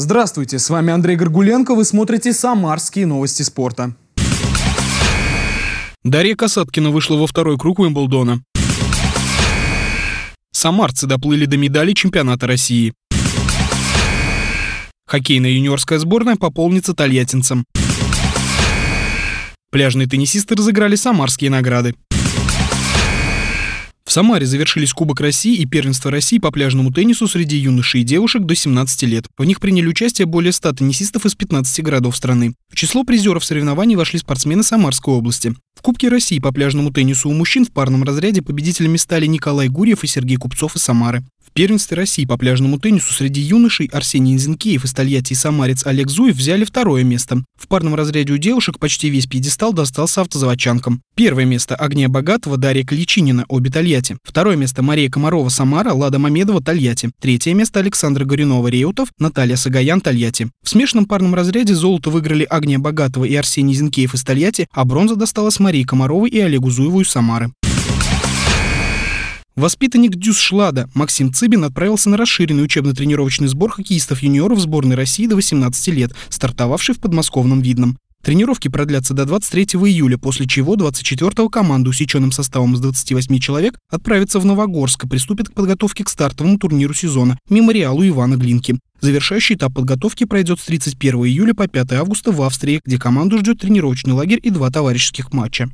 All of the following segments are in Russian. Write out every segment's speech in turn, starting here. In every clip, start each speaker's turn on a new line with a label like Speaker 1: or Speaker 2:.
Speaker 1: Здравствуйте, с вами Андрей Горгуленко, вы смотрите «Самарские новости спорта». Дарья Касаткина вышла во второй круг Уимблдона. Самарцы доплыли до медали чемпионата России. Хоккейная юниорская сборная пополнится тольяттинцам. Пляжные теннисисты разыграли самарские награды. В Самаре завершились Кубок России и Первенство России по пляжному теннису среди юношей и девушек до 17 лет. В них приняли участие более 100 теннисистов из 15 городов страны. В число призеров соревнований вошли спортсмены Самарской области. В Кубке России по пляжному теннису у мужчин в парном разряде победителями стали Николай Гурьев и Сергей Купцов из Самары. В первенстве России по пляжному теннису среди юношей Арсений Зинкеев из Тольятти и самарец Олег Зуев взяли второе место. В парном разряде у девушек почти весь пьедестал достался автозаводчанкам. Первое место Агния Богатова, Дарья Кличинина, обе Тольятти. Второе место Мария Комарова, Самара, Лада Мамедова, Тольятти. Третье место Александра Горюнова, Реутов, Наталья Сагаян, Тольятти. В смешанном парном разряде золото выиграли Агния Богатова и Арсений Зинкеев из Тольятти, а бронза досталась Марии Комаровой и Олегу Зуеву из Самары. Воспитанник Дюсшлада Максим Цыбин отправился на расширенный учебно-тренировочный сбор хоккеистов-юниоров сборной России до 18 лет, стартовавший в подмосковном Видном. Тренировки продлятся до 23 июля, после чего 24-го команда, усеченным составом из 28 человек, отправится в Новогорск и приступит к подготовке к стартовому турниру сезона «Мемориалу Ивана Глинки». Завершающий этап подготовки пройдет с 31 июля по 5 августа в Австрии, где команду ждет тренировочный лагерь и два товарищеских матча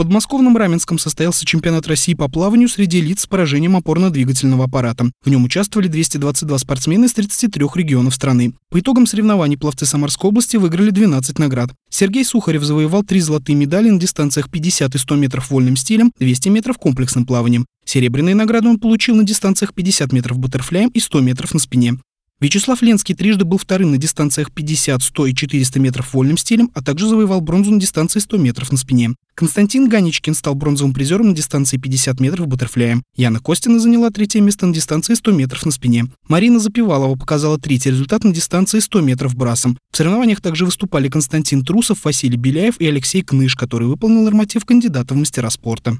Speaker 1: подмосковном Раменском состоялся чемпионат России по плаванию среди лиц с поражением опорно-двигательного аппарата. В нем участвовали 222 спортсмена из 33 регионов страны. По итогам соревнований пловцы Самарской области выиграли 12 наград. Сергей Сухарев завоевал три золотые медали на дистанциях 50 и 100 метров вольным стилем, 200 метров комплексным плаванием. Серебряные награды он получил на дистанциях 50 метров бутерфляем и 100 метров на спине. Вячеслав Ленский трижды был вторым на дистанциях 50, 100 и 400 метров вольным стилем, а также завоевал бронзу на дистанции 100 метров на спине. Константин Ганичкин стал бронзовым призером на дистанции 50 метров баттерфляем. Яна Костина заняла третье место на дистанции 100 метров на спине. Марина Запивалова показала третий результат на дистанции 100 метров брасом. В соревнованиях также выступали Константин Трусов, Василий Беляев и Алексей Кныш, который выполнил норматив кандидата в мастера спорта.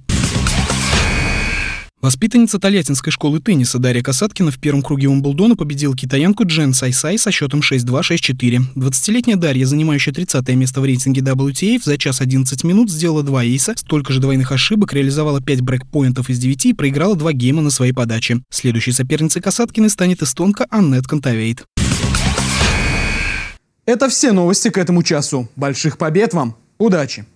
Speaker 1: Воспитанница Тольяттинской школы тенниса Дарья Касаткина в первом круге Умблдона победила китаянку Джен Сай со счетом 6-2-6-4. 20-летняя Дарья, занимающая 30 место в рейтинге WTA, за час 11 минут сделала два эйса, столько же двойных ошибок, реализовала 5 брейкпоинтов из 9 и проиграла два гейма на своей подаче. Следующей соперницей Касаткины станет эстонка Аннет Контавейт. Это все новости к этому часу. Больших побед вам! Удачи!